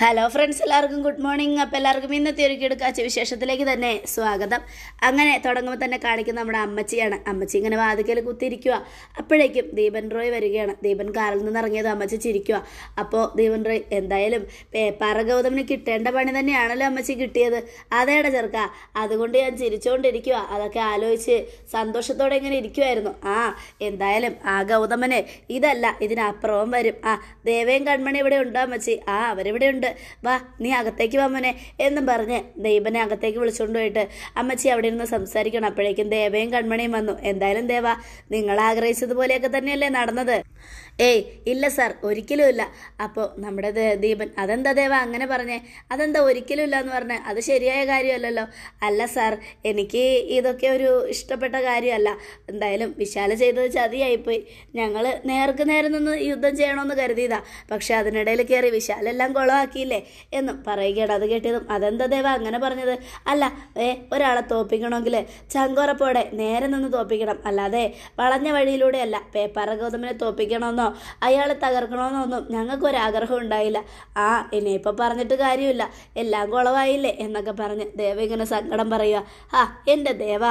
hello friends എല്ലാവർക്കും good morning അപ്പോൾ എല്ലാവർക്കും ഇന്നത്തെ ഒരു കിടക്കാച്ച വിശേഷത്തിലേക്ക് തന്നെ സ്വാഗതം അങ്ങനെ തുടങ്ങുമ്പോൾ തന്നെ കാണിക്കുന്ന നമ്മുടെ അമ്മച്ചിയാണ് അമ്മച്ചി ഇങ്ങനെ വാതിക്കൽ കുത്തിയിരിക്കുക അപ്പോഴേക്കും ദീപൻ റോയ് വരികയാണ് ദീപൻ കാറിൽ നിന്ന് ഇറങ്ങിയത് അമ്മച്ചി ചിരിക്കുക അപ്പോൾ ദീപൻ റോയ് എന്തായാലും പേപ്പാറ ഗൗതമിന് കിട്ടേണ്ട പണി തന്നെയാണല്ലോ അമ്മച്ചി കിട്ടിയത് അതേടെ ചെറുക്ക അതുകൊണ്ട് ഞാൻ ചിരിച്ചുകൊണ്ടിരിക്കുക അതൊക്കെ ആലോചിച്ച് സന്തോഷത്തോടെ ഇങ്ങനെ ഇരിക്കുമായിരുന്നു ആ എന്തായാലും ആ ഗൗതമനെ ഇതല്ല ഇതിനപ്പുറവും വരും ആ ദേവയും കൺമണി ഇവിടെ ഉണ്ടോ അമ്മച്ചി ആ അവരിവിടെ ഉണ്ട് ഉണ്ട് വാ നീ അകത്തേക്ക് വാ മോനെ എന്നും പറഞ്ഞ് ദൈവനെ അകത്തേക്ക് വിളിച്ചുകൊണ്ട് പോയിട്ട് അമ്മച്ചി അവിടെ ഇരുന്ന് സംസാരിക്കണം അപ്പോഴേക്കും ദേവയും കൺമണിയും വന്നു എന്തായാലും ദേവ നിങ്ങൾ ആഗ്രഹിച്ചതുപോലെയൊക്കെ തന്നെയല്ലേ നടന്നത് ഏയ് ഇല്ല സാർ ഒരിക്കലും ഇല്ല അപ്പോൾ നമ്മുടെ ദീപൻ അതെന്താ ദേവ അങ്ങനെ പറഞ്ഞേ അതെന്താ ഒരിക്കലും ഇല്ല എന്ന് പറഞ്ഞേ അത് ശരിയായ കാര്യമല്ലല്ലോ അല്ല സാർ എനിക്ക് ഇതൊക്കെ ഒരു ഇഷ്ടപ്പെട്ട കാര്യമല്ല എന്തായാലും വിശാല ചെയ്തത് ചതിയായിപ്പോയി ഞങ്ങൾ നേർക്ക് നേരെ നിന്ന് യുദ്ധം ചെയ്യണമെന്ന് കരുതിയതാ പക്ഷെ അതിനിടയിൽ കയറി വിശാലെല്ലാം കുളമാക്കിയില്ലേ എന്നും പറയുകയാണ് അത് കേട്ടതും അതെന്താ ദേവ അങ്ങനെ പറഞ്ഞത് അല്ല ഏ ഒരാളെ തോപ്പിക്കണമെങ്കിൽ ചങ്കോറപ്പോടെ നേരെ നിന്ന് തോപ്പിക്കണം അല്ലാതെ വളഞ്ഞ വഴിയിലൂടെയല്ല പേപ്പറ ഗൗതമിനെ തോപ്പിക്കണമെന്നോ തകർക്കണോ അയാളെ തകർക്കണമെന്നൊന്നും ഞങ്ങൾക്കൊരാഗ്രഹം ഉണ്ടായില്ല ആ ഇനിയിപ്പോൾ പറഞ്ഞിട്ട് കാര്യമില്ല എല്ലാം കുളവായില്ലേ എന്നൊക്കെ പറഞ്ഞ് ദേവ ഇങ്ങനെ സങ്കടം പറയുക ആ എൻ്റെ ദേവ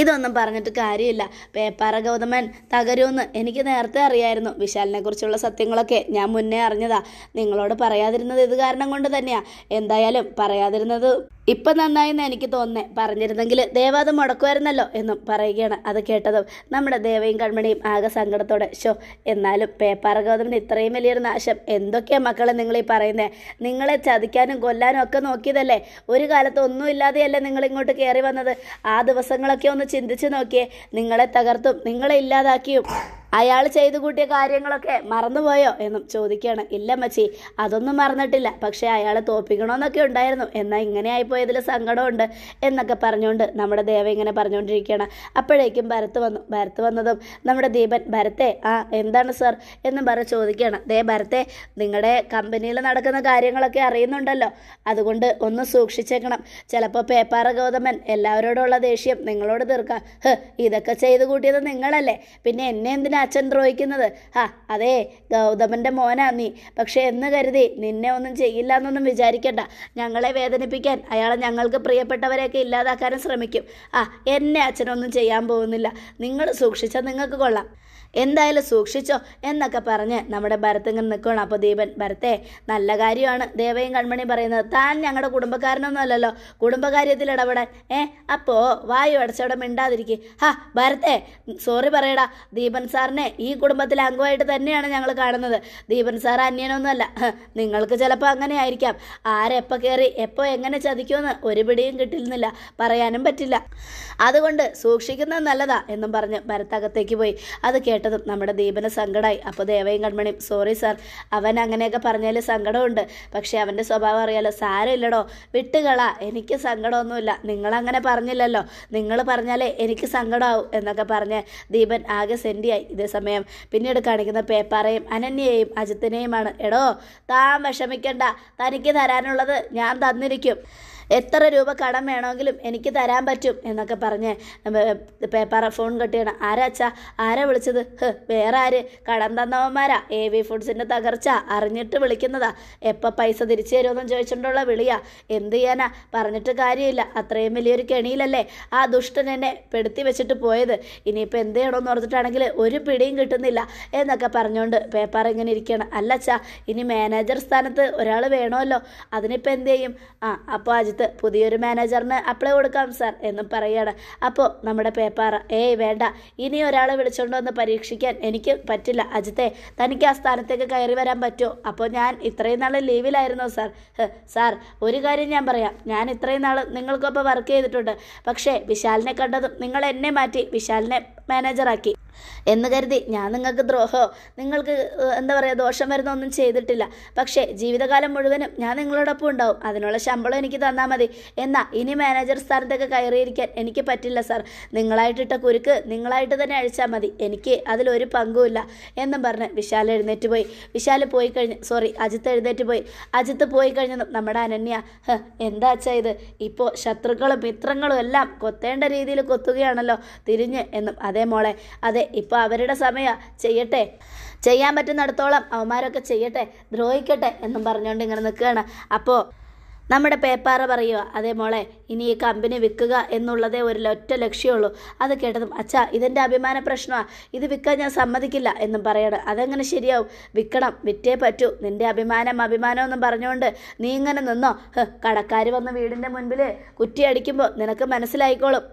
ഇതൊന്നും പറഞ്ഞിട്ട് കാര്യമില്ല പേപ്പാറ ഗൗതമൻ തകരുമെന്ന് എനിക്ക് നേരത്തെ അറിയായിരുന്നു വിശാലിനെ കുറിച്ചുള്ള സത്യങ്ങളൊക്കെ ഞാൻ മുന്നേ അറിഞ്ഞതാ നിങ്ങളോട് പറയാതിരുന്നത് ഇത് കാരണം കൊണ്ട് തന്നെയാ എന്തായാലും പറയാതിരുന്നത് ഇപ്പം നന്നായെന്ന് എനിക്ക് തോന്നേ പറഞ്ഞിരുന്നെങ്കിൽ അത് മുടക്കുമായിരുന്നല്ലോ എന്നും പറയുകയാണ് അത് കേട്ടതും നമ്മുടെ ദേവയും കൺമണിയും ആകെ സങ്കടത്തോടെ ഷോ എന്നാലും ഗൗതമിന് ഇത്രയും വലിയൊരു നാശം എന്തൊക്കെയാ മക്കളെ നിങ്ങൾ ഈ പറയുന്നത് നിങ്ങളെ ചതിക്കാനും കൊല്ലാനും ഒക്കെ നോക്കിയതല്ലേ ഒരു കാലത്ത് ഒന്നും ഇല്ലാതെയല്ലേ നിങ്ങൾ ഇങ്ങോട്ട് കയറി വന്നത് ആ ദിവസങ്ങളൊക്കെ ഒന്ന് ചിന്തിച്ച് നോക്കിയേ നിങ്ങളെ തകർത്തും നിങ്ങളെ ഇല്ലാതാക്കിയും അയാൾ ചെയ്തു കൂട്ടിയ കാര്യങ്ങളൊക്കെ മറന്നുപോയോ എന്നും ചോദിക്കുകയാണ് ഇല്ല മച്ചി അതൊന്നും മറന്നിട്ടില്ല പക്ഷേ അയാളെ തോപ്പിക്കണമെന്നൊക്കെ ഉണ്ടായിരുന്നു എന്നാൽ ഇങ്ങനെ ആയിപ്പോയതിൽ സങ്കടമുണ്ട് എന്നൊക്കെ പറഞ്ഞുകൊണ്ട് നമ്മുടെ ദേവ ഇങ്ങനെ പറഞ്ഞുകൊണ്ടിരിക്കുകയാണ് അപ്പോഴേക്കും ഭരത്ത് വന്നു ഭരത്ത് വന്നതും നമ്മുടെ ദീപൻ ഭരത്തെ ആ എന്താണ് സർ എന്നും പറഞ്ഞ് ചോദിക്കുകയാണ് ദേ ഭരത്തെ നിങ്ങളുടെ കമ്പനിയിൽ നടക്കുന്ന കാര്യങ്ങളൊക്കെ അറിയുന്നുണ്ടല്ലോ അതുകൊണ്ട് ഒന്ന് സൂക്ഷിച്ചേക്കണം ചിലപ്പോൾ പേപ്പാറ ഗൗതമൻ എല്ലാവരോടുള്ള ദേഷ്യം നിങ്ങളോട് തീർക്കാം ഇതൊക്കെ ചെയ്തു കൂട്ടിയത് നിങ്ങളല്ലേ പിന്നെ എന്നെ എന്തിനാ അച്ഛൻ ദ്രോഹിക്കുന്നത് ആ അതെ ഗൗതമൻ്റെ മോനാ നീ പക്ഷേ എന്ന് കരുതി നിന്നെ ഒന്നും ചെയ്യില്ല എന്നൊന്നും വിചാരിക്കണ്ട ഞങ്ങളെ വേദനിപ്പിക്കാൻ അയാളെ ഞങ്ങൾക്ക് പ്രിയപ്പെട്ടവരെയൊക്കെ ഇല്ലാതാക്കാനും ശ്രമിക്കും ആ എന്നെ അച്ഛനൊന്നും ചെയ്യാൻ പോകുന്നില്ല നിങ്ങൾ സൂക്ഷിച്ചാൽ നിങ്ങൾക്ക് കൊള്ളാം എന്തായാലും സൂക്ഷിച്ചോ എന്നൊക്കെ പറഞ്ഞ് നമ്മുടെ ഭരത്തിങ്ങനെ നിൽക്കുകയാണ് അപ്പോൾ ദീപൻ ഭരത്തെ നല്ല കാര്യമാണ് ദേവയും കൺമണി പറയുന്നത് താൻ ഞങ്ങളുടെ കുടുംബക്കാരനൊന്നും അല്ലല്ലോ കുടുംബകാര്യത്തിൽ ഇടപെടാൻ ഏ അപ്പോൾ വായു അടച്ചവിടെ മിണ്ടാതിരിക്കുക ഹാ ഭരത്തെ സോറി പറയടാ ദീപൻ സാറിനെ ഈ കുടുംബത്തിലെ അംഗമായിട്ട് തന്നെയാണ് ഞങ്ങൾ കാണുന്നത് ദീപൻ സാർ അന്യനൊന്നുമല്ല നിങ്ങൾക്ക് ചിലപ്പോൾ അങ്ങനെ ആയിരിക്കാം ആരെപ്പോൾ കയറി എപ്പോൾ എങ്ങനെ ചതിക്കുമെന്ന് ഒരു പിടിയും കിട്ടുന്നില്ല പറയാനും പറ്റില്ല അതുകൊണ്ട് സൂക്ഷിക്കുന്നത് നല്ലതാ എന്നും പറഞ്ഞ് ഭരത്തകത്തേക്ക് പോയി അത് കേട്ട കേട്ടതും നമ്മുടെ ദീപന് സങ്കടമായി അപ്പോൾ ദേവയും കൺമണിയും സോറി സാർ അവൻ അങ്ങനെയൊക്കെ പറഞ്ഞാൽ സങ്കടമുണ്ട് പക്ഷേ അവൻ്റെ സ്വഭാവം അറിയാലോ സാരമില്ലടോ വിട്ടുകള എനിക്ക് സങ്കടമൊന്നുമില്ല നിങ്ങളങ്ങനെ പറഞ്ഞില്ലല്ലോ നിങ്ങൾ പറഞ്ഞാലേ എനിക്ക് സങ്കടമാവും എന്നൊക്കെ പറഞ്ഞ് ദീപൻ ആകെ സെൻഡിയായി ഇതേ സമയം പിന്നീട് കാണിക്കുന്ന പേപ്പാറയും അനന്യയെയും അജിത്തിനെയുമാണ് എടോ താൻ വിഷമിക്കണ്ട തനിക്ക് തരാനുള്ളത് ഞാൻ തന്നിരിക്കും എത്ര രൂപ കടം വേണമെങ്കിലും എനിക്ക് തരാൻ പറ്റും എന്നൊക്കെ പറഞ്ഞ് പേപ്പർ ഫോൺ കെട്ടിയാണ് അച്ഛാ ആരാ വിളിച്ചത് വേറെ ആര് കടം തന്നവന്മാരാ എ വി ഫുഡ്സിൻ്റെ തകർച്ച അറിഞ്ഞിട്ട് വിളിക്കുന്നതാ എപ്പം പൈസ തിരിച്ചു തരുമെന്നും ചോദിച്ചിട്ടുള്ള വിളിയാ എന്ത് ചെയ്യാനാ പറഞ്ഞിട്ട് കാര്യമില്ല അത്രയും വലിയൊരു കെണിയിലല്ലേ ആ ദുഷ്ടൻ എന്നെ പെടുത്തി വെച്ചിട്ട് പോയത് ഇനിയിപ്പോൾ എന്ത് ചെയ്യണമെന്ന് ഓർത്തിട്ടാണെങ്കിൽ ഒരു പിടിയും കിട്ടുന്നില്ല എന്നൊക്കെ പറഞ്ഞുകൊണ്ട് പേപ്പർ ഇങ്ങനെ ഇരിക്കുകയാണ് അല്ലച്ചാ ഇനി മാനേജർ സ്ഥാനത്ത് ഒരാൾ വേണമല്ലോ അതിനിപ്പോൾ എന്ത് ചെയ്യും ആ അപ്പോൾ രാജ്യത്ത് പുതിയൊരു മാനേജറിന് അപ്ലൈ കൊടുക്കാം സാർ എന്നും പറയുകയാണ് അപ്പോൾ നമ്മുടെ പേപ്പാറ ഏയ് വേണ്ട ഇനി ഒരാളെ വിളിച്ചുകൊണ്ട് വന്ന് പരീക്ഷിക്കാൻ എനിക്ക് പറ്റില്ല അജിത്തെ തനിക്ക് ആ സ്ഥാനത്തേക്ക് കയറി വരാൻ പറ്റുമോ അപ്പോൾ ഞാൻ ഇത്രയും നാൾ ലീവിലായിരുന്നു സാർ സാർ ഒരു കാര്യം ഞാൻ പറയാം ഞാൻ ഇത്രയും നാൾ നിങ്ങൾക്കൊപ്പം വർക്ക് ചെയ്തിട്ടുണ്ട് പക്ഷേ വിശാലിനെ കണ്ടതും നിങ്ങൾ എന്നെ മാറ്റി വിശാലിനെ മാനേജറാക്കി എന്ന് കരുതി ഞാൻ നിങ്ങൾക്ക് ദ്രോഹമോ നിങ്ങൾക്ക് എന്താ പറയുക ദോഷം വരുന്ന ഒന്നും ചെയ്തിട്ടില്ല പക്ഷേ ജീവിതകാലം മുഴുവനും ഞാൻ നിങ്ങളോടൊപ്പം ഉണ്ടാവും അതിനുള്ള ശമ്പളം എനിക്ക് തന്നാൽ മതി എന്നാൽ ഇനി മാനേജർ സ്ഥാനത്തൊക്കെ കയറിയിരിക്കാൻ എനിക്ക് പറ്റില്ല സാർ നിങ്ങളായിട്ടിട്ട കുരുക്ക് നിങ്ങളായിട്ട് തന്നെ അഴിച്ചാൽ മതി എനിക്ക് അതിലൊരു പങ്കുമില്ല എന്നും പറഞ്ഞ് വിശാൽ എഴുന്നേറ്റ് പോയി വിശാൽ പോയി കഴിഞ്ഞ് സോറി അജിത്ത് എഴുന്നേറ്റ് പോയി അജിത്ത് പോയി കഴിഞ്ഞതും നമ്മുടെ അനന്യ എന്താ അച്ഛാ ഇത് ഇപ്പോൾ ശത്രുക്കളും മിത്രങ്ങളും എല്ലാം കൊത്തേണ്ട രീതിയിൽ കൊത്തുകയാണല്ലോ തിരിഞ്ഞ് എന്നും അതേ മോളെ അതെ ഇപ്പോൾ അവരുടെ സമയമാണ് ചെയ്യട്ടെ ചെയ്യാൻ പറ്റുന്നിടത്തോളം അവന്മാരൊക്കെ ചെയ്യട്ടെ ദ്രോഹിക്കട്ടെ എന്നും പറഞ്ഞുകൊണ്ട് ഇങ്ങനെ നിൽക്കുകയാണ് അപ്പോൾ നമ്മുടെ പേപ്പാറ പറയുക അതേ മോളെ ഇനി ഈ കമ്പനി വിൽക്കുക എന്നുള്ളതേ ഒരു ഒറ്റ ലക്ഷ്യമുള്ളൂ അത് കേട്ടതും അച്ഛാ ഇതെൻ്റെ അഭിമാന പ്രശ്നമാണ് ഇത് വിൽക്കാൻ ഞാൻ സമ്മതിക്കില്ല എന്നും പറയണം അതെങ്ങനെ ശരിയാവും വിൽക്കണം വിറ്റേ പറ്റൂ നിൻ്റെ അഭിമാനം അഭിമാനം എന്നും പറഞ്ഞുകൊണ്ട് നീ ഇങ്ങനെ നിന്നോ കടക്കാർ വന്ന് വീടിൻ്റെ മുൻപിൽ കുറ്റിയടിക്കുമ്പോൾ നിനക്ക് മനസ്സിലായിക്കോളും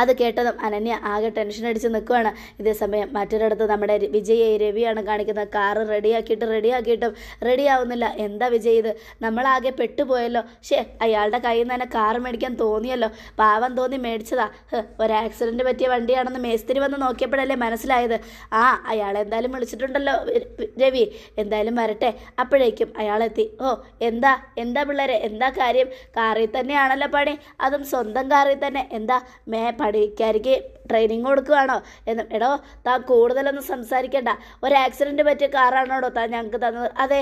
അത് കേട്ടതും അനന്യ ആകെ ടെൻഷൻ അടിച്ച് നിൽക്കുകയാണ് സമയം മറ്റൊരിടത്ത് നമ്മുടെ വിജയെ രവിയാണ് കാണിക്കുന്നത് കാറ് റെഡിയാക്കിയിട്ട് റെഡിയാക്കിയിട്ടും റെഡിയാവുന്നില്ല എന്താ വിജയ് ഇത് നമ്മളാകെ പെട്ടുപോയല്ലോ ഷേ അയാളുടെ കയ്യിൽ നിന്ന് തന്നെ കാറ് മേടിക്കാൻ തോന്നിയല്ലോ പാവം തോന്നി മേടിച്ചതാ ഒരു ആക്സിഡൻറ്റ് പറ്റിയ വണ്ടിയാണെന്ന് മേസ്തിരി വന്ന് നോക്കിയപ്പോഴല്ലേ മനസ്സിലായത് ആ അയാൾ എന്തായാലും വിളിച്ചിട്ടുണ്ടല്ലോ രവി എന്തായാലും വരട്ടെ അപ്പോഴേക്കും അയാളെത്തി ഓ എന്താ എന്താ പിള്ളേരെ എന്താ കാര്യം കാറിൽ തന്നെയാണല്ലോ പണി അതും സ്വന്തം കാറിൽ തന്നെ എന്താ മേ പണിക്കാരിക്ക് ട്രെയിനിങ് കൊടുക്കുവാണോ എന്ന് എടോ താൻ കൂടുതലൊന്നും സംസാരിക്കേണ്ട ഒരു ആക്സിഡൻറ്റ് പറ്റിയ കാറാണോടോ താൻ ഞങ്ങൾക്ക് തന്നത് അതെ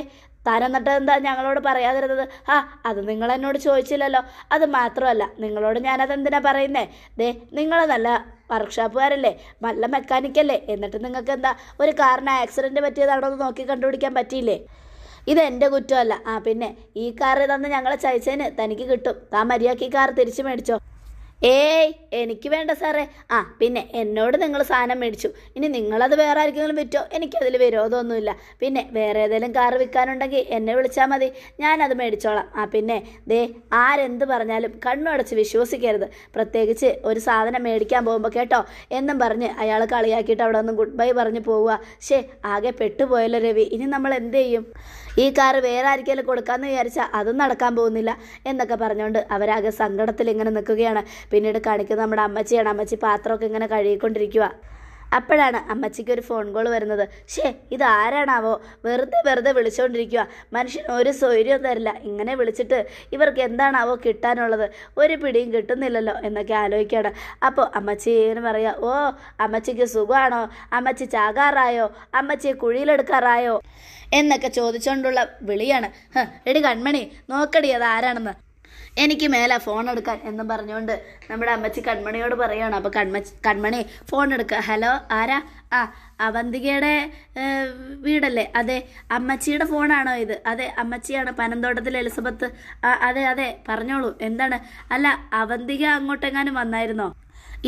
താൻ എന്താ ഞങ്ങളോട് പറയാതിരുന്നത് ആ അത് നിങ്ങൾ എന്നോട് ചോദിച്ചില്ലല്ലോ അത് മാത്രമല്ല നിങ്ങളോട് ഞാനതെന്തിനാ പറയുന്നേ ദേ നിങ്ങൾ നല്ല വർക്ക്ഷോപ്പുകാരല്ലേ നല്ല മെക്കാനിക്കല്ലേ എന്നിട്ട് നിങ്ങൾക്ക് എന്താ ഒരു കാറിന് ആക്സിഡൻറ്റ് പറ്റിയതാണോ എന്ന് നോക്കി കണ്ടുപിടിക്കാൻ പറ്റിയില്ലേ എൻ്റെ കുറ്റമല്ല ആ പിന്നെ ഈ കാറ് തന്ന് ഞങ്ങളെ ചയച്ചതിന് തനിക്ക് കിട്ടും താൻ മര്യാദക്ക് ഈ കാർ തിരിച്ചു മേടിച്ചോ ഏയ് എനിക്ക് വേണ്ട സാറേ ആ പിന്നെ എന്നോട് നിങ്ങൾ സാധനം മേടിച്ചു ഇനി നിങ്ങളത് വേറെ ആർക്കെങ്കിലും വിറ്റോ എനിക്കതിൽ വിരോധമൊന്നുമില്ല പിന്നെ വേറെ ഏതെങ്കിലും കാറ് വിൽക്കാനുണ്ടെങ്കിൽ എന്നെ വിളിച്ചാൽ മതി ഞാനത് മേടിച്ചോളാം ആ പിന്നെ ദേ ആരെന്ത് പറഞ്ഞാലും കണ്ണുടച്ച് വിശ്വസിക്കരുത് പ്രത്യേകിച്ച് ഒരു സാധനം മേടിക്കാൻ പോകുമ്പോൾ കേട്ടോ എന്നും പറഞ്ഞ് അയാൾ കളിയാക്കിയിട്ട് അവിടെ ഒന്ന് ഗുഡ് ബൈ പറഞ്ഞ് പോവുക ഷേ ആകെ പെട്ടുപോയല്ലോ രവി ഇനി നമ്മൾ എന്ത് ചെയ്യും ഈ കാറ് വേറെ ആർക്കെങ്കിലും കൊടുക്കാമെന്ന് വിചാരിച്ചാൽ അതും നടക്കാൻ പോകുന്നില്ല എന്നൊക്കെ പറഞ്ഞുകൊണ്ട് അവരാകെ സങ്കടത്തിൽ ഇങ്ങനെ നിൽക്കുകയാണ് പിന്നീട് കാണിക്കുന്നത് നമ്മുടെ അമ്മച്ചിയാണ് അമ്മച്ചി പാത്രമൊക്കെ ഇങ്ങനെ കഴുകിക്കൊണ്ടിരിക്കുക അപ്പോഴാണ് അമ്മച്ചിക്ക് ഒരു ഫോൺ കോൾ വരുന്നത് ഷേ ഇത് ആരാണാവോ വെറുതെ വെറുതെ വിളിച്ചുകൊണ്ടിരിക്കുക മനുഷ്യൻ ഒരു സൗകര്യം തരില്ല ഇങ്ങനെ വിളിച്ചിട്ട് ഇവർക്ക് എന്താണാവോ കിട്ടാനുള്ളത് ഒരു പിടിയും കിട്ടുന്നില്ലല്ലോ എന്നൊക്കെ ആലോചിക്കുകയാണ് അപ്പോൾ അമ്മച്ചീന്ന് പറയുക ഓ അമ്മച്ചിക്ക് സുഖമാണോ അമ്മച്ചി ചാകാറായോ അമ്മച്ചിയെ കുഴിയിലെടുക്കാറായോ എന്നൊക്കെ ചോദിച്ചുകൊണ്ടുള്ള വിളിയാണ് എടി കൺമണി നോക്കടി അത് ആരാണെന്ന് എനിക്ക് മേലെ ഫോൺ എടുക്കാൻ എന്ന് പറഞ്ഞുകൊണ്ട് നമ്മുടെ അമ്മച്ചി കൺമണിയോട് പറയുകയാണ് അപ്പോൾ കൺമ കൺമണി ഫോൺ എടുക്കുക ഹലോ ആരാ ആ അവന്തികയുടെ വീടല്ലേ അതെ അമ്മച്ചിയുടെ ഫോണാണോ ഇത് അതെ അമ്മച്ചിയാണ് പനന്തോട്ടത്തിലെ എലിസബത്ത് അതെ അതെ പറഞ്ഞോളൂ എന്താണ് അല്ല അവന്തിക അങ്ങോട്ടെങ്ങാനും വന്നായിരുന്നോ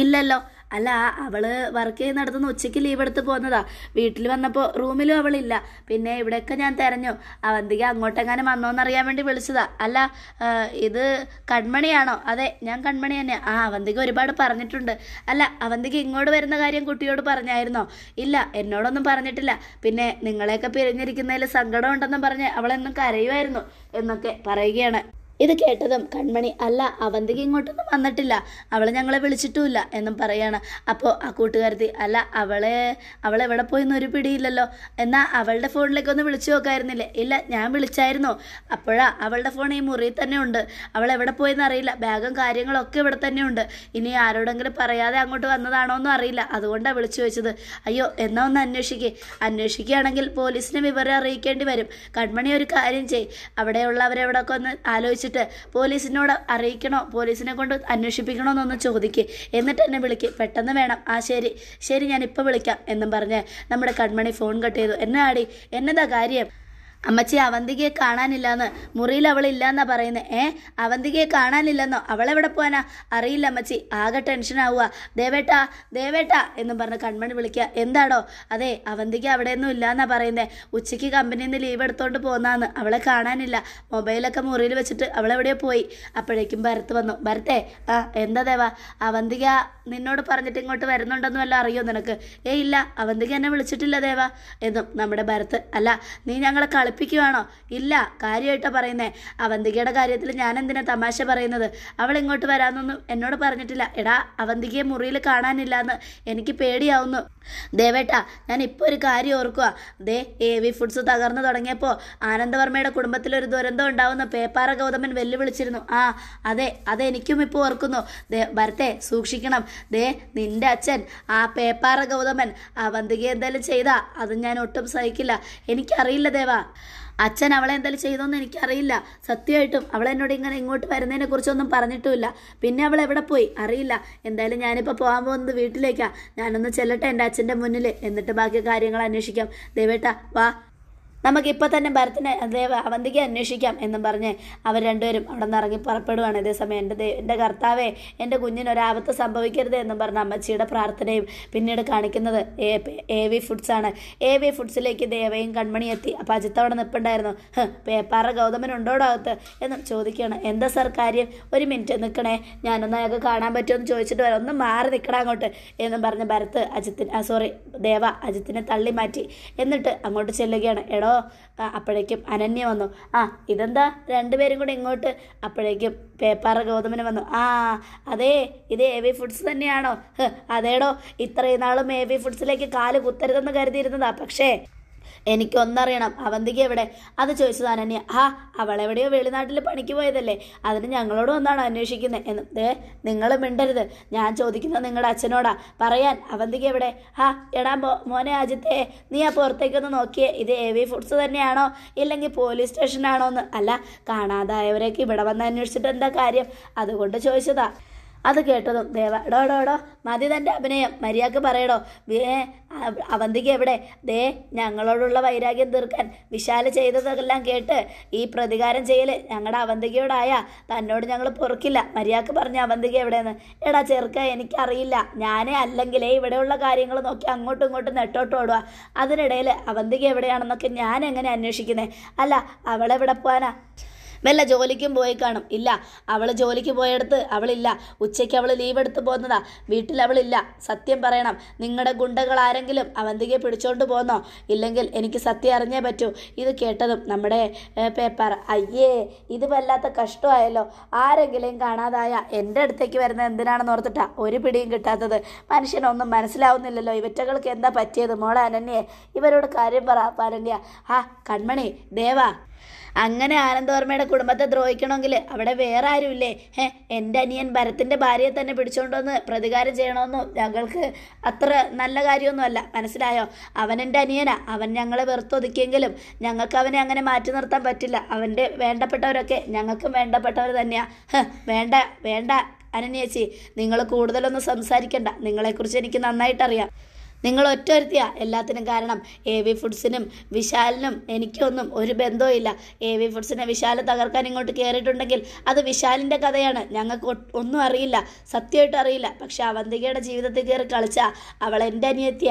ഇല്ലല്ലോ അല്ല അവൾ വർക്ക് ചെയ്യുന്നിടത്തുനിന്ന് ഉച്ചയ്ക്ക് ലീവ് എടുത്ത് പോകുന്നതാ വീട്ടിൽ വന്നപ്പോൾ റൂമിലും അവളില്ല പിന്നെ ഇവിടെയൊക്കെ ഞാൻ തിരഞ്ഞു അവന്തിക അങ്ങോട്ടെങ്ങാനും വന്നോന്നറിയാൻ വേണ്ടി വിളിച്ചതാ അല്ല ഇത് കൺമണിയാണോ അതെ ഞാൻ കൺമണി തന്നെ ആ അവന്തിക ഒരുപാട് പറഞ്ഞിട്ടുണ്ട് അല്ല അവന്തിക ഇങ്ങോട്ട് വരുന്ന കാര്യം കുട്ടിയോട് പറഞ്ഞായിരുന്നോ ഇല്ല എന്നോടൊന്നും പറഞ്ഞിട്ടില്ല പിന്നെ നിങ്ങളെയൊക്കെ പിരിഞ്ഞിരിക്കുന്നതിൽ സങ്കടമുണ്ടെന്നും പറഞ്ഞ് അവളെന്നും കരയുമായിരുന്നു എന്നൊക്കെ പറയുകയാണ് ഇത് കേട്ടതും കൺമണി അല്ല അവന്തിക ഇങ്ങോട്ടൊന്നും വന്നിട്ടില്ല അവളെ ഞങ്ങളെ വിളിച്ചിട്ടുമില്ല എന്നും പറയാണ് അപ്പോൾ ആ കൂട്ടുകാരത്തി അല്ല അവളെ അവളെവിടെ പോയെന്ന് ഒരു പിടിയില്ലല്ലോ എന്നാൽ അവളുടെ ഫോണിലേക്ക് ഒന്ന് വിളിച്ചു നോക്കായിരുന്നില്ലേ ഇല്ല ഞാൻ വിളിച്ചായിരുന്നു അപ്പോഴാ അവളുടെ ഫോൺ ഈ മുറിയിൽ തന്നെ ഉണ്ട് അവൾ എവിടെ പോയെന്ന് അറിയില്ല ബാഗും കാര്യങ്ങളൊക്കെ ഇവിടെ തന്നെ ഉണ്ട് ഇനി ആരോടെങ്കിലും പറയാതെ അങ്ങോട്ട് വന്നതാണോ എന്നും അറിയില്ല അതുകൊണ്ടാണ് വിളിച്ചു വെച്ചത് അയ്യോ എന്നാ ഒന്ന് അന്വേഷിക്കേ അന്വേഷിക്കുകയാണെങ്കിൽ പോലീസിനെ വിവരം അറിയിക്കേണ്ടി വരും കൺമണി ഒരു കാര്യം ചെയ് അവിടെയുള്ളവരെവിടെയൊക്കെ ഒന്ന് ആലോചിച്ചിട്ട് വിളിച്ചിട്ട് പോലീസിനോട് അറിയിക്കണോ പോലീസിനെ കൊണ്ട് അന്വേഷിപ്പിക്കണോ എന്നൊന്ന് ചോദിക്കുക എന്നിട്ട് എന്നെ വിളിക്കുക പെട്ടെന്ന് വേണം ആ ശരി ശരി ഞാൻ ഇപ്പോൾ വിളിക്കാം എന്നും പറഞ്ഞ് നമ്മുടെ കൺമണി ഫോൺ കട്ട് ചെയ്തു എന്നാടി എന്നതാ കാര്യം അമ്മച്ചി അവന്തികയെ കാണാനില്ലാന്ന് മുറിയിൽ അവൾ ഇല്ലാന്നാ പറയുന്നത് ഏ അവന്തികയെ കാണാനില്ലെന്നോ അവളെവിടെ പോകാനാ അറിയില്ല അമ്മച്ചി ആകെ ടെൻഷൻ ആവുക ദേവേട്ടാ ദേവേട്ടാ എന്നും പറഞ്ഞ് കൺമണി വിളിക്കുക എന്താടോ അതെ അവന്തിക അവിടെയൊന്നും ഇല്ലാന്നാ പറയുന്നത് ഉച്ചയ്ക്ക് കമ്പനിയിൽ നിന്ന് ലീവ് എടുത്തോണ്ട് പോന്നാന്ന് അവളെ കാണാനില്ല മൊബൈലൊക്കെ മുറിയിൽ വെച്ചിട്ട് അവളെവിടെയോ പോയി അപ്പോഴേക്കും ഭരത്ത് വന്നു ഭരത്തേ ആ എന്താ ദേവാ അവന്തിക നിന്നോട് പറഞ്ഞിട്ട് ഇങ്ങോട്ട് വരുന്നുണ്ടെന്നും വല്ല അറിയോ നിനക്ക് ഏയ് ഇല്ല അവന്തിക എന്നെ വിളിച്ചിട്ടില്ല ദേവാ എന്നും നമ്മുടെ ഭരത് അല്ല നീ ഞങ്ങളെ കളി കളിപ്പിക്കുവാണോ ഇല്ല കാര്യമായിട്ടാണ് പറയുന്നത് അവന്തികയുടെ കാര്യത്തിൽ ഞാൻ എന്തിനാ തമാശ പറയുന്നത് അവൾ ഇങ്ങോട്ട് വരാമെന്നൊന്നും എന്നോട് പറഞ്ഞിട്ടില്ല എടാ അവന്തികയെ മുറിയിൽ കാണാനില്ല എന്ന് എനിക്ക് പേടിയാവുന്നു ദേവേട്ട ഞാൻ ഇപ്പോൾ ഒരു കാര്യം ഓർക്കുക ദേ എ വി ഫുഡ്സ് തകർന്നു തുടങ്ങിയപ്പോൾ ആനന്ദവർമ്മയുടെ കുടുംബത്തിലൊരു ദുരന്തം ഉണ്ടാവുന്ന പേപ്പാറ ഗൗതമൻ വെല്ലുവിളിച്ചിരുന്നു ആ അതെ അതെനിക്കും ഇപ്പോൾ ഓർക്കുന്നു ദേ ഭരത്തെ സൂക്ഷിക്കണം ദേ നിന്റെ അച്ഛൻ ആ പേപ്പാറ ഗൗതമൻ അവന്തിക എന്തായാലും ചെയ്താ അത് ഞാൻ ഒട്ടും സഹിക്കില്ല എനിക്കറിയില്ല ദേവാ അച്ഛൻ അവളെ എന്തായാലും ചെയ്തോന്ന് എനിക്കറിയില്ല സത്യമായിട്ടും അവളെ എന്നോട് ഇങ്ങനെ ഇങ്ങോട്ട് വരുന്നതിനെ കുറിച്ചൊന്നും പറഞ്ഞിട്ടുമില്ല പിന്നെ അവൾ എവിടെ പോയി അറിയില്ല എന്തായാലും ഞാനിപ്പോൾ പോകാൻ പോകുന്നത് വീട്ടിലേക്കാണ് ഞാനൊന്ന് ചെല്ലട്ടെ എൻ്റെ അച്ഛൻ്റെ മുന്നിൽ എന്നിട്ട് ബാക്കി കാര്യങ്ങൾ അന്വേഷിക്കാം ദേവേട്ട വാ നമുക്കിപ്പോൾ തന്നെ ഭരത്തിനെ ദേവ അവന്തിക്ക് അന്വേഷിക്കാം എന്നും പറഞ്ഞ് അവർ രണ്ടുപേരും അവിടെ നിന്ന് ഇറങ്ങി പുറപ്പെടുവാണ് ഇതേസമയം എൻ്റെ ദേ എൻ്റെ കർത്താവേ എൻ്റെ കുഞ്ഞിന് ഒരാപത്ത് സംഭവിക്കരുത് എന്നും പറഞ്ഞ അമ്മച്ചിയുടെ പ്രാർത്ഥനയും പിന്നീട് കാണിക്കുന്നത് എ വി ഫുഡ്സ് ആണ് എ വി ഫുഡ്സിലേക്ക് ദേവയും കൺമണി എത്തി അപ്പോൾ അജിത്ത് അവിടെ നിൽപ്പുണ്ടായിരുന്നു പേപ്പാറ ഗൗതമൻ അകത്ത് എന്നും ചോദിക്കുകയാണ് എന്താ സർ കാര്യം ഒരു മിനിറ്റ് നിൽക്കണേ ഞാനൊന്നും അയാൾക്ക് കാണാൻ പറ്റുമെന്ന് ചോദിച്ചിട്ട് വരാം ഒന്ന് മാറി നിൽക്കണം അങ്ങോട്ട് എന്നും പറഞ്ഞ് ഭരത്ത് അജിത്തിന് സോറി ദേവ അജിത്തിനെ തള്ളി മാറ്റി എന്നിട്ട് അങ്ങോട്ട് ചെല്ലുകയാണ് എടോ കേട്ടോ അപ്പോഴേക്കും അനന്യ വന്നു ആ ഇതെന്താ രണ്ടുപേരും കൂടെ ഇങ്ങോട്ട് അപ്പോഴേക്കും പേപ്പാറ ഗൗതമന് വന്നു ആ അതേ ഇത് എ വി ഫുഡ്സ് തന്നെയാണോ അതേടോ ഇത്രയും നാളും എ വി ഫുഡ്സിലേക്ക് കാല് കുത്തരുതെന്ന് കരുതിയിരുന്നതാ പക്ഷേ എനിക്കൊന്നറിയണം അവന്തിക എവിടെ അത് ചോദിച്ചത് അനന്യ ആ അവളെവിടെയോ വെളിനാട്ടിൽ പണിക്ക് പോയതല്ലേ അതിന് ഞങ്ങളോട് ഒന്നാണ് അന്വേഷിക്കുന്നത് എന്ന് ദേ നിങ്ങൾ മിണ്ടരുത് ഞാൻ ചോദിക്കുന്നത് നിങ്ങളുടെ അച്ഛനോടാ പറയാൻ അവന്തിക എവിടെ ആ എടാ മോനെ അജിത്തെ നീ ആ പുറത്തേക്കൊന്ന് നോക്കിയേ ഇത് എ വി ഫുഡ്സ് തന്നെയാണോ ഇല്ലെങ്കിൽ പോലീസ് സ്റ്റേഷനാണോ എന്ന് അല്ല കാണാതായവരെയൊക്കെ ഇവിടെ വന്ന് അന്വേഷിച്ചിട്ട് എന്താ കാര്യം അതുകൊണ്ട് ചോദിച്ചതാ അത് കേട്ടതും ദേവ എടോ എടോ എടോ മതി തൻ്റെ അഭിനയം മര്യാദക്ക് പറയടോ ഏ അവന്തിക്ക് എവിടെ ദേ ഞങ്ങളോടുള്ള വൈരാഗ്യം തീർക്കാൻ വിശാല ചെയ്തതെല്ലാം കേട്ട് ഈ പ്രതികാരം ചെയ്യൽ ഞങ്ങളുടെ അവന്തികയോടായ തന്നോട് ഞങ്ങൾ പൊറുക്കില്ല മര്യാദക്ക് പറഞ്ഞ അവന്തിക എവിടെയെന്ന് എടാ ചെറുക്ക എനിക്കറിയില്ല ഞാനേ അല്ലെങ്കിലേ ഇവിടെയുള്ള കാര്യങ്ങൾ നോക്കി അങ്ങോട്ടും ഇങ്ങോട്ടും ഓടുക അതിനിടയിൽ അവന്തിക എവിടെയാണെന്നൊക്കെ ഞാൻ എങ്ങനെ അന്വേഷിക്കുന്നത് അല്ല അവളെവിടെ പോകാനാ വല്ല ജോലിക്കും പോയി കാണും ഇല്ല അവൾ ജോലിക്ക് പോയെടുത്ത് അവളില്ല ഉച്ചയ്ക്ക് അവൾ ലീവ് എടുത്ത് പോകുന്നതാ വീട്ടിൽ അവളില്ല സത്യം പറയണം നിങ്ങളുടെ ഗുണ്ടകൾ ആരെങ്കിലും അവന്തികെ പിടിച്ചോണ്ട് പോന്നോ ഇല്ലെങ്കിൽ എനിക്ക് സത്യം അറിഞ്ഞേ പറ്റൂ ഇത് കേട്ടതും നമ്മുടെ പേപ്പർ അയ്യേ ഇത് വല്ലാത്ത കഷ്ടമായല്ലോ ആരെങ്കിലും കാണാതായ എൻ്റെ അടുത്തേക്ക് വരുന്ന എന്തിനാണെന്ന് ഓർത്തിട്ടാ ഒരു പിടിയും കിട്ടാത്തത് മനുഷ്യനൊന്നും മനസ്സിലാവുന്നില്ലല്ലോ ഇവറ്റകൾക്ക് എന്താ പറ്റിയത് മോളെ അനന്യെ ഇവരോട് കാര്യം പറ പാരന്യ ആ കൺമണി ദേവാ അങ്ങനെ ആനന്ദവർമ്മയുടെ കുടുംബത്തെ ദ്രോഹിക്കണമെങ്കിൽ അവിടെ വേറെ ആരുമില്ലേ ഏ എൻ്റെ അനിയൻ ഭരത്തിൻ്റെ ഭാര്യയെ തന്നെ പിടിച്ചുകൊണ്ടുവന്ന് പ്രതികാരം ചെയ്യണമെന്നും ഞങ്ങൾക്ക് അത്ര നല്ല കാര്യമൊന്നുമല്ല മനസ്സിലായോ അവൻ എൻ്റെ അനിയനാ അവൻ ഞങ്ങളെ വെറുത്തൊതുക്കിയെങ്കിലും ഞങ്ങൾക്ക് അവനെ അങ്ങനെ മാറ്റി നിർത്താൻ പറ്റില്ല അവൻ്റെ വേണ്ടപ്പെട്ടവരൊക്കെ ഞങ്ങൾക്കും വേണ്ടപ്പെട്ടവർ തന്നെയാ വേണ്ട വേണ്ട അനന്യേച്ചി നിങ്ങൾ കൂടുതലൊന്നും സംസാരിക്കണ്ട നിങ്ങളെക്കുറിച്ച് എനിക്ക് നന്നായിട്ടറിയാം നിങ്ങൾ ഒറ്റൊരുത്തിയാ എല്ലാത്തിനും കാരണം എ വി ഫുഡ്സിനും വിശാലിനും എനിക്കൊന്നും ഒരു ബന്ധവും ഇല്ല എ വി ഫുഡ്സിനെ വിശാല തകർക്കാൻ ഇങ്ങോട്ട് കയറിയിട്ടുണ്ടെങ്കിൽ അത് വിശാലിൻ്റെ കഥയാണ് ഞങ്ങൾക്ക് ഒന്നും അറിയില്ല സത്യമായിട്ട് അറിയില്ല പക്ഷെ അവന്തികയുടെ ജീവിതത്തിൽ കയറി കളിച്ച അവൾ എൻ്റെ അനിയത്തിയ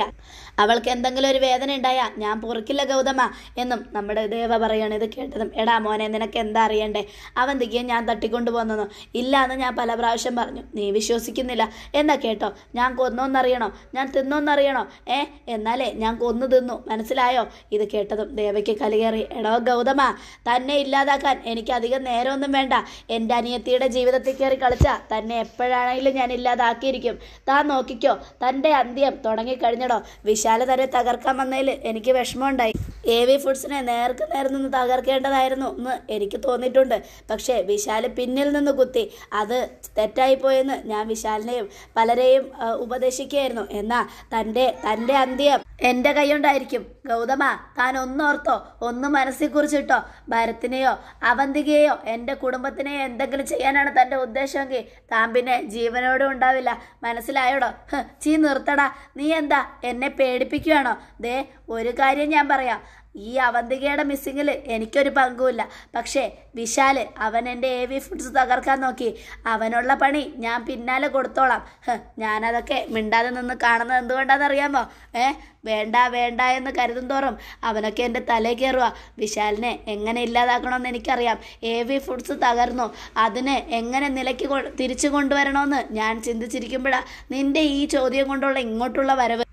അവൾക്ക് എന്തെങ്കിലും ഒരു വേദന ഉണ്ടായാൽ ഞാൻ പൊറുക്കില്ല ഗൗതമ എന്നും നമ്മുടെ ദേവ പറയാണ് ഇത് കേട്ടതും എടാ മോനെ നിനക്ക് എന്താ അറിയണ്ടേ അവന്തികയെ ഞാൻ തട്ടിക്കൊണ്ടു പോന്നു ഇല്ല എന്ന് ഞാൻ പല പ്രാവശ്യം പറഞ്ഞു നീ വിശ്വസിക്കുന്നില്ല എന്നാ കേട്ടോ ഞാൻ കൊന്നോന്നറിയണോ ഞാൻ തിന്നോന്നറിയണോ ഏ എന്നാലേ ഞാൻ കൊന്നു തിന്നു മനസ്സിലായോ ഇത് കേട്ടതും ദേവയ്ക്ക് കലികേറി എടോ ഗൗതമ തന്നെ ഇല്ലാതാക്കാൻ എനിക്ക് അധികം നേരമൊന്നും വേണ്ട എൻ്റെ അനിയത്തിയുടെ ജീവിതത്തിൽ കയറി കളിച്ച തന്നെ എപ്പോഴാണെങ്കിലും ഞാൻ ഇല്ലാതാക്കിയിരിക്കും താൻ നോക്കിക്കോ തൻ്റെ അന്ത്യം തുടങ്ങിക്കഴിഞ്ഞടോ വിശാല തന്നെ തകർക്കാൻ വന്നതിൽ എനിക്ക് വിഷമമുണ്ടായി എ വി ഫുഡ്സിനെ നേർക്ക് നേരം നിന്ന് തകർക്കേണ്ടതായിരുന്നു എന്ന് എനിക്ക് തോന്നിയിട്ടുണ്ട് പക്ഷേ വിശാല് പിന്നിൽ നിന്ന് കുത്തി അത് തെറ്റായിപ്പോയെന്ന് ഞാൻ വിശാലിനെയും പലരെയും ഉപദേശിക്കുകയായിരുന്നു എന്നാൽ തൻ്റെ തന്റെ അന്ത്യം എന്റെ കൈയുണ്ടായിരിക്കും ഗൗതമ താൻ ഒന്നോർത്തോ ഒന്ന് മനസ്സിൽ കുറിച്ചിട്ടോ ഭരത്തിനെയോ അവന്തികയെയോ എന്റെ കുടുംബത്തിനെയോ എന്തെങ്കിലും ചെയ്യാനാണ് തന്റെ ഉദ്ദേശമെങ്കിൽ താൻ പിന്നെ ജീവനോടും ഉണ്ടാവില്ല മനസ്സിലായോടോ ചീ നിർത്തടാ നീ എന്താ എന്നെ പേടിപ്പിക്കുകയാണോ ദേ ഒരു കാര്യം ഞാൻ പറയാം ഈ അവന്തികയുടെ മിസ്സിങ്ങിൽ എനിക്കൊരു പങ്കുമില്ല പക്ഷേ വിശാൽ അവൻ എൻ്റെ എ വി ഫുഡ്സ് തകർക്കാൻ നോക്കി അവനുള്ള പണി ഞാൻ പിന്നാലെ കൊടുത്തോളാം ഞാനതൊക്കെ മിണ്ടാതെ നിന്ന് കാണുന്നത് എന്തുകൊണ്ടാണെന്നറിയാമോ ഏ വേണ്ട വേണ്ട എന്ന് കരുതും തോറും അവനൊക്കെ എൻ്റെ തലേ കയറുക വിശാലിനെ എങ്ങനെ ഇല്ലാതാക്കണമെന്ന് എനിക്കറിയാം എ വി ഫുഡ്സ് തകർന്നു അതിനെ എങ്ങനെ നിലയ്ക്ക് തിരിച്ചു കൊണ്ടുവരണമെന്ന് ഞാൻ ചിന്തിച്ചിരിക്കുമ്പോഴാണ് നിൻ്റെ ഈ ചോദ്യം കൊണ്ടുള്ള ഇങ്ങോട്ടുള്ള വരവ്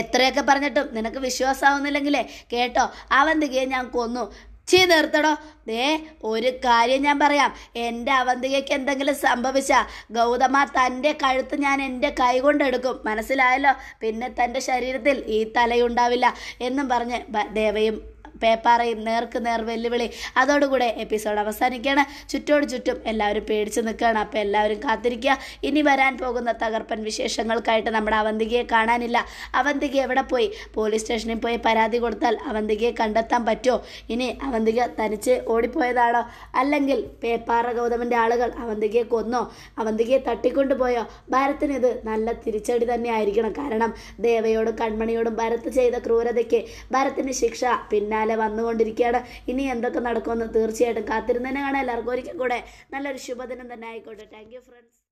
എത്രയൊക്കെ പറഞ്ഞിട്ടും നിനക്ക് വിശ്വാസമാവുന്നില്ലെങ്കിലേ കേട്ടോ അവന്തികയെ ഞാൻ കൊന്നു ചീ നിർത്തടോ ദേ ഒരു കാര്യം ഞാൻ പറയാം എൻ്റെ അവന്തികയ്ക്ക് എന്തെങ്കിലും സംഭവിച്ച ഗൗതമ തൻ്റെ കഴുത്ത് ഞാൻ എൻ്റെ കൈ കൊണ്ടെടുക്കും മനസ്സിലായല്ലോ പിന്നെ തൻ്റെ ശരീരത്തിൽ ഈ തലയുണ്ടാവില്ല എന്നും പറഞ്ഞ് ദേവയും പേപ്പാറയും നേർക്ക് നേർ വെല്ലുവിളി അതോടുകൂടെ എപ്പിസോഡ് അവസാനിക്കുകയാണ് ചുറ്റോട് ചുറ്റും എല്ലാവരും പേടിച്ച് നിൽക്കുകയാണ് അപ്പോൾ എല്ലാവരും കാത്തിരിക്കുക ഇനി വരാൻ പോകുന്ന തകർപ്പൻ വിശേഷങ്ങൾക്കായിട്ട് നമ്മുടെ അവന്തികയെ കാണാനില്ല അവന്തിക എവിടെ പോയി പോലീസ് സ്റ്റേഷനിൽ പോയി പരാതി കൊടുത്താൽ അവന്തികയെ കണ്ടെത്താൻ പറ്റുമോ ഇനി അവന്തിക തനിച്ച് ഓടിപ്പോയതാണോ അല്ലെങ്കിൽ പേപ്പാറ ഗൗതമിൻ്റെ ആളുകൾ അവന്തികയെ കൊന്നോ അവന്തികയെ തട്ടിക്കൊണ്ടുപോയോ ഭാരത്തിന് ഇത് നല്ല തിരിച്ചടി തന്നെ ആയിരിക്കണം കാരണം ദേവയോടും കൺമണിയോടും ഭരത്ത് ചെയ്ത ക്രൂരതയ്ക്ക് ഭരത്തിന് ശിക്ഷ പിന്നാലെ ഫിനാലെ വന്നുകൊണ്ടിരിക്കുകയാണ് ഇനി എന്തൊക്കെ നടക്കുമെന്ന് തീർച്ചയായിട്ടും കാത്തിരുന്നതിനെ കാണാം എല്ലാവർക്കും ഒരിക്കൽ കൂടെ നല്ലൊരു ശുഭദിനം തന്നെ ആയിക്കോട്ടെ താങ്ക് യു ഫ്രണ്ട്സ്